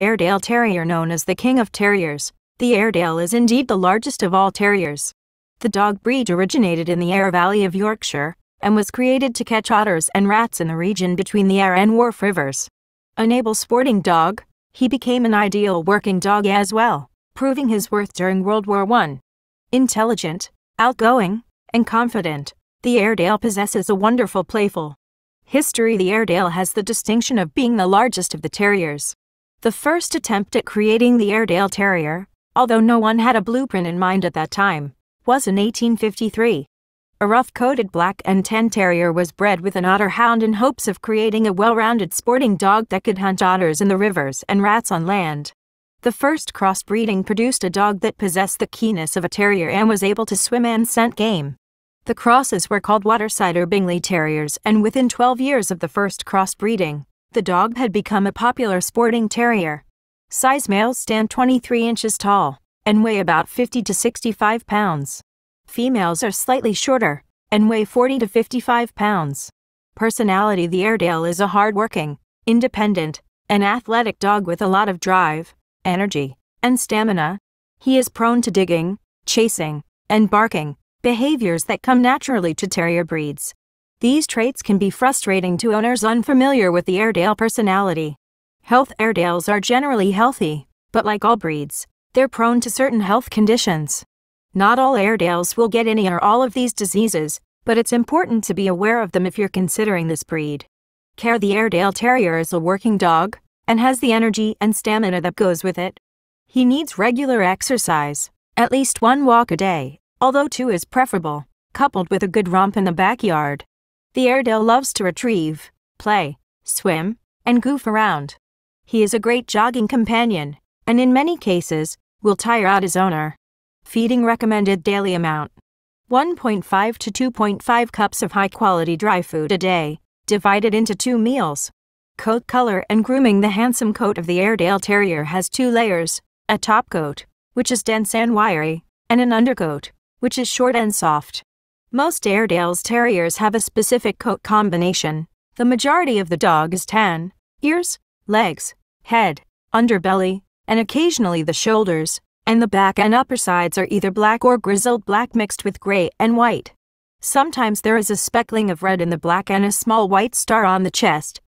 Airedale Terrier known as the King of Terriers, the Airedale is indeed the largest of all terriers. The dog breed originated in the Aire Valley of Yorkshire and was created to catch otters and rats in the region between the Aire and Wharfe rivers. An able sporting dog, he became an ideal working dog as well, proving his worth during World War I. Intelligent, outgoing, and confident, the Airedale possesses a wonderful playful history. The Airedale has the distinction of being the largest of the terriers the first attempt at creating the Airedale Terrier, although no one had a blueprint in mind at that time, was in 1853. A rough-coated black and tan terrier was bred with an otter hound in hopes of creating a well-rounded sporting dog that could hunt otters in the rivers and rats on land. The first crossbreeding produced a dog that possessed the keenness of a terrier and was able to swim and scent game. The crosses were called Waterside or Bingley Terriers, and within 12 years of the first crossbreeding, the dog had become a popular sporting terrier. Size males stand 23 inches tall and weigh about 50 to 65 pounds. Females are slightly shorter and weigh 40 to 55 pounds. Personality The Airedale is a hardworking, independent, an athletic dog with a lot of drive, energy, and stamina. He is prone to digging, chasing, and barking, behaviors that come naturally to terrier breeds. These traits can be frustrating to owners unfamiliar with the Airedale personality. Health Airedales are generally healthy, but like all breeds, they're prone to certain health conditions. Not all Airedales will get any or all of these diseases, but it's important to be aware of them if you're considering this breed. Care the Airedale Terrier is a working dog and has the energy and stamina that goes with it. He needs regular exercise, at least one walk a day, although two is preferable, coupled with a good romp in the backyard. The Airedale loves to retrieve, play, swim, and goof around. He is a great jogging companion, and in many cases, will tire out his owner. Feeding recommended daily amount 1.5 to 2.5 cups of high quality dry food a day, divided into two meals. Coat color and grooming The handsome coat of the Airedale Terrier has two layers a top coat, which is dense and wiry, and an undercoat, which is short and soft. Most Airedales Terriers have a specific coat combination. The majority of the dog is tan. Ears, legs, head, underbelly, and occasionally the shoulders, and the back and upper sides are either black or grizzled black mixed with gray and white. Sometimes there is a speckling of red in the black and a small white star on the chest,